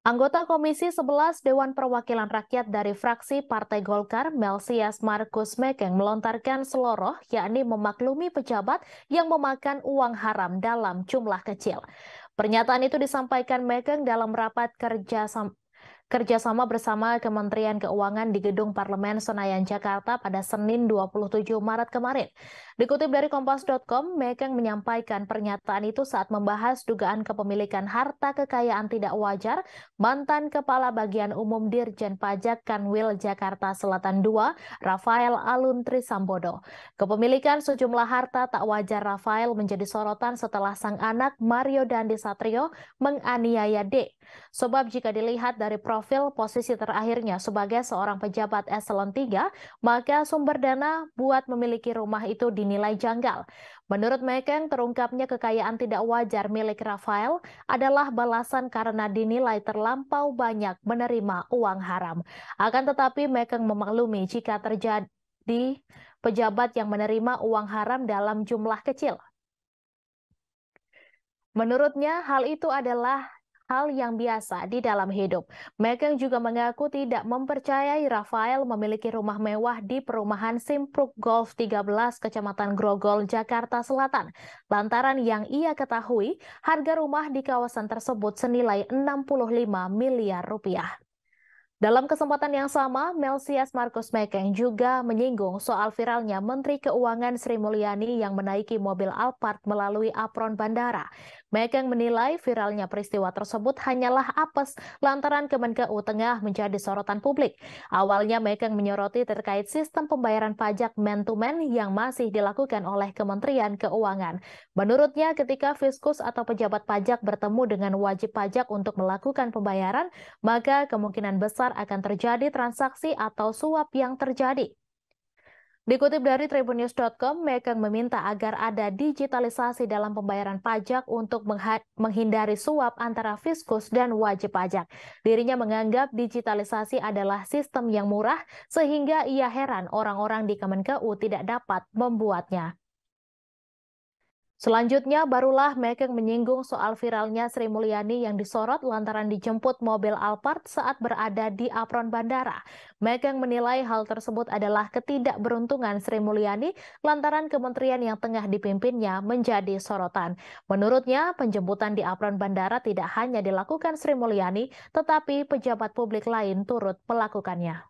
Anggota Komisi 11 Dewan Perwakilan Rakyat dari fraksi Partai Golkar, Melsias Markus Mekeng melontarkan seloroh, yakni memaklumi pejabat yang memakan uang haram dalam jumlah kecil. Pernyataan itu disampaikan Mekeng dalam rapat kerja kerjasama bersama Kementerian Keuangan di Gedung Parlemen Senayan Jakarta pada Senin 27 Maret kemarin. Dikutip dari Kompas.com, Mekeng menyampaikan pernyataan itu saat membahas dugaan kepemilikan harta kekayaan tidak wajar mantan Kepala Bagian Umum Dirjen Pajak Kanwil Jakarta Selatan II, Rafael Aluntri Sambodo. Kepemilikan sejumlah harta tak wajar Rafael menjadi sorotan setelah sang anak Mario Dandi Satrio menganiaya D. Sebab jika dilihat dari profil profil posisi terakhirnya sebagai seorang pejabat eselon 3, maka sumber dana buat memiliki rumah itu dinilai janggal. Menurut Mekeng, terungkapnya kekayaan tidak wajar milik Rafael adalah balasan karena dinilai terlampau banyak menerima uang haram. Akan tetapi Mekeng memaklumi jika terjadi pejabat yang menerima uang haram dalam jumlah kecil. Menurutnya, hal itu adalah hal yang biasa di dalam hidup. Meghan juga mengaku tidak mempercayai Rafael memiliki rumah mewah di perumahan Simpruk Golf 13 Kecamatan Grogol, Jakarta Selatan. Lantaran yang ia ketahui, harga rumah di kawasan tersebut senilai 65 miliar rupiah. Dalam kesempatan yang sama, Melsias Markus Mekeng juga menyinggung soal viralnya Menteri Keuangan Sri Mulyani yang menaiki mobil Alphard melalui apron bandara. Mekeng menilai viralnya peristiwa tersebut hanyalah apes lantaran Kemenkeu tengah menjadi sorotan publik. Awalnya Mekeng menyoroti terkait sistem pembayaran pajak man to yang masih dilakukan oleh Kementerian Keuangan. Menurutnya, ketika fiskus atau pejabat pajak bertemu dengan wajib pajak untuk melakukan pembayaran, maka kemungkinan besar besar akan terjadi transaksi atau suap yang terjadi. Dikutip dari tribunnews.com, Mekeng meminta agar ada digitalisasi dalam pembayaran pajak untuk menghindari suap antara fiskus dan wajib pajak. Dirinya menganggap digitalisasi adalah sistem yang murah, sehingga ia heran orang-orang di Kemenkeu tidak dapat membuatnya. Selanjutnya, barulah Mekeng menyinggung soal viralnya Sri Mulyani yang disorot lantaran dijemput mobil Alphard saat berada di apron bandara. Mekeng menilai hal tersebut adalah ketidakberuntungan Sri Mulyani lantaran kementerian yang tengah dipimpinnya menjadi sorotan. Menurutnya, penjemputan di apron bandara tidak hanya dilakukan Sri Mulyani, tetapi pejabat publik lain turut melakukannya.